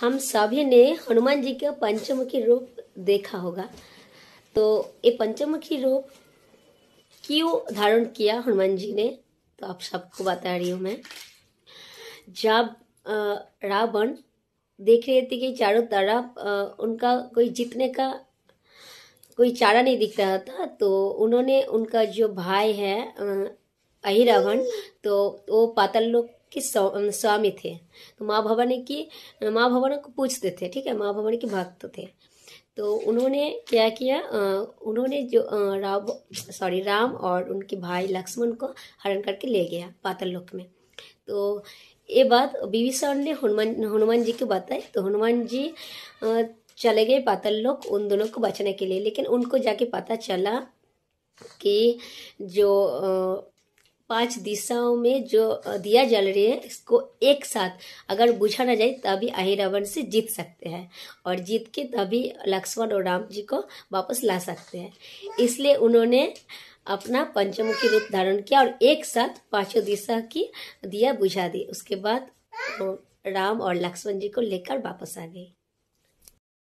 हम सभी ने हनुमान जी का पंचमुखी रूप देखा होगा तो ये पंचमुखी रूप क्यों धारण किया हनुमान जी ने तो आप सबको बता रही हूँ मैं जब रावण देख रहे थे कि चारों तरफ उनका कोई जीतने का कोई चारा नहीं दिख रहा था तो उन्होंने उनका जो भाई है अहिरावण तो वो पातल लोक कि स्वामी थे तो माँ भवानी की माँ भवानी को पूछते थे ठीक है माँ भवानी के भक्त तो थे तो उन्होंने क्या किया उन्होंने जो राव सॉरी राम और उनके भाई लक्ष्मण को हरण करके ले गया पातल लोक में तो ये बात सर ने हनुमान हनुमान जी को बताई तो हनुमान जी चले गए पातल लोक उन दोनों को बचाने के लिए लेकिन उनको जाके पता चला कि जो पांच दिशाओं में जो दिया जल रही है इसको एक साथ अगर बुझा ना जाए तभी अहिरावण से जीत सकते हैं और जीत के तभी लक्ष्मण और राम जी को वापस ला सकते हैं इसलिए उन्होंने अपना पंचमुखी रूप धारण किया और एक साथ पांचों दिशा की दिया बुझा दी उसके बाद राम और लक्ष्मण जी को लेकर वापस आ गई